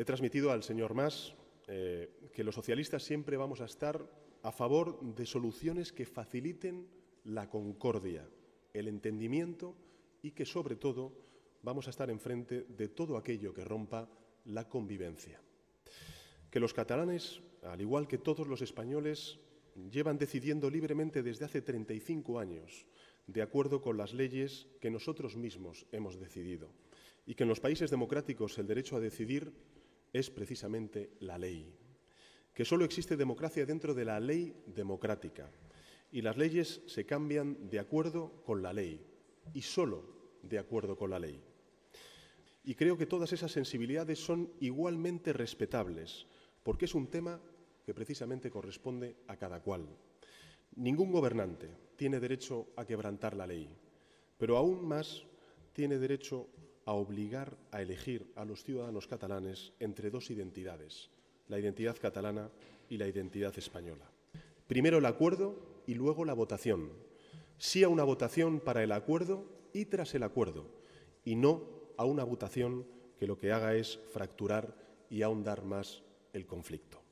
He transmitido al señor Mas eh, que los socialistas siempre vamos a estar a favor de soluciones que faciliten la concordia, el entendimiento y que, sobre todo, vamos a estar enfrente de todo aquello que rompa la convivencia. Que los catalanes, al igual que todos los españoles, llevan decidiendo libremente desde hace 35 años, de acuerdo con las leyes que nosotros mismos hemos decidido, y que en los países democráticos el derecho a decidir es precisamente la ley, que solo existe democracia dentro de la ley democrática y las leyes se cambian de acuerdo con la ley y solo de acuerdo con la ley. Y creo que todas esas sensibilidades son igualmente respetables, porque es un tema que precisamente corresponde a cada cual. Ningún gobernante tiene derecho a quebrantar la ley, pero aún más tiene derecho a obligar a elegir a los ciudadanos catalanes entre dos identidades, la identidad catalana y la identidad española. Primero el acuerdo y luego la votación. Sí a una votación para el acuerdo y tras el acuerdo, y no a una votación que lo que haga es fracturar y ahondar más el conflicto.